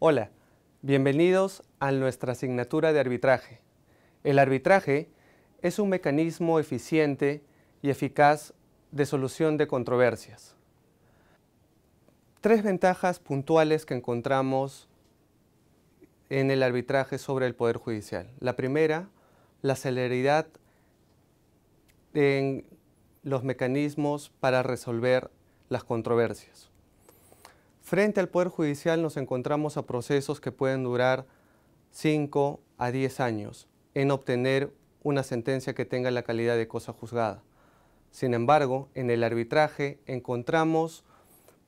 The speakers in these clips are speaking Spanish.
Hola, bienvenidos a nuestra asignatura de arbitraje. El arbitraje es un mecanismo eficiente y eficaz de solución de controversias. Tres ventajas puntuales que encontramos en el arbitraje sobre el Poder Judicial. La primera, la celeridad en los mecanismos para resolver las controversias. Frente al Poder Judicial nos encontramos a procesos que pueden durar 5 a 10 años en obtener una sentencia que tenga la calidad de cosa juzgada. Sin embargo, en el arbitraje encontramos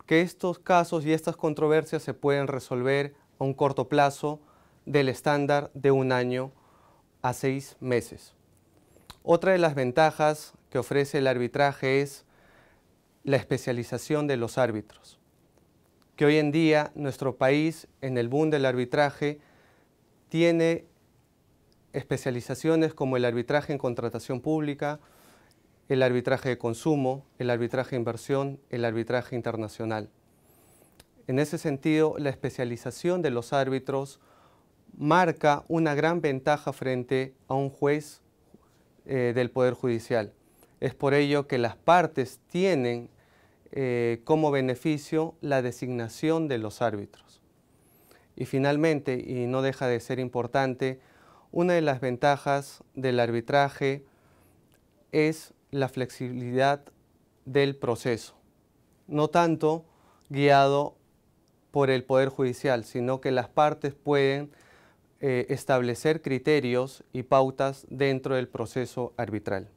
que estos casos y estas controversias se pueden resolver a un corto plazo del estándar de un año a seis meses. Otra de las ventajas que ofrece el arbitraje es la especialización de los árbitros que hoy en día nuestro país en el boom del arbitraje tiene especializaciones como el arbitraje en contratación pública, el arbitraje de consumo, el arbitraje de inversión, el arbitraje internacional. En ese sentido, la especialización de los árbitros marca una gran ventaja frente a un juez eh, del Poder Judicial. Es por ello que las partes tienen eh, como beneficio la designación de los árbitros. Y finalmente, y no deja de ser importante, una de las ventajas del arbitraje es la flexibilidad del proceso, no tanto guiado por el Poder Judicial, sino que las partes pueden eh, establecer criterios y pautas dentro del proceso arbitral.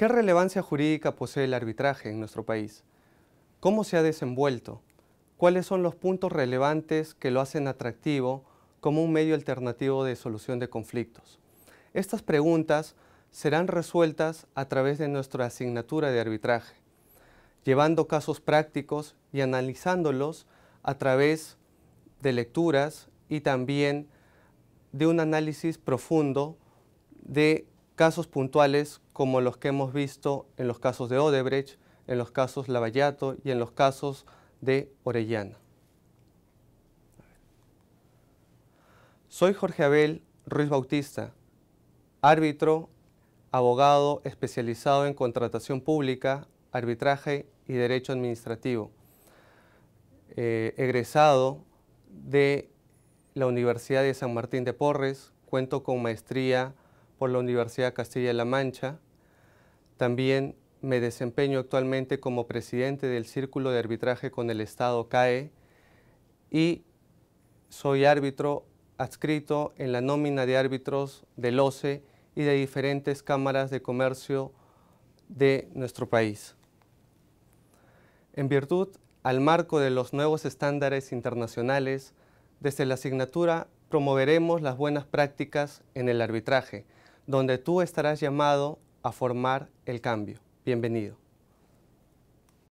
¿Qué relevancia jurídica posee el arbitraje en nuestro país? ¿Cómo se ha desenvuelto? ¿Cuáles son los puntos relevantes que lo hacen atractivo como un medio alternativo de solución de conflictos? Estas preguntas serán resueltas a través de nuestra asignatura de arbitraje, llevando casos prácticos y analizándolos a través de lecturas y también de un análisis profundo de casos puntuales como los que hemos visto en los casos de Odebrecht, en los casos Lavallato y en los casos de Orellana. Soy Jorge Abel Ruiz Bautista, árbitro, abogado especializado en contratación pública, arbitraje y derecho administrativo, eh, egresado de la Universidad de San Martín de Porres, cuento con maestría por la Universidad Castilla-La Mancha, también me desempeño actualmente como presidente del Círculo de Arbitraje con el Estado CAE y soy árbitro adscrito en la nómina de árbitros del OCE y de diferentes cámaras de comercio de nuestro país. En virtud al marco de los nuevos estándares internacionales, desde la asignatura promoveremos las buenas prácticas en el arbitraje, donde tú estarás llamado a formar el cambio. Bienvenido.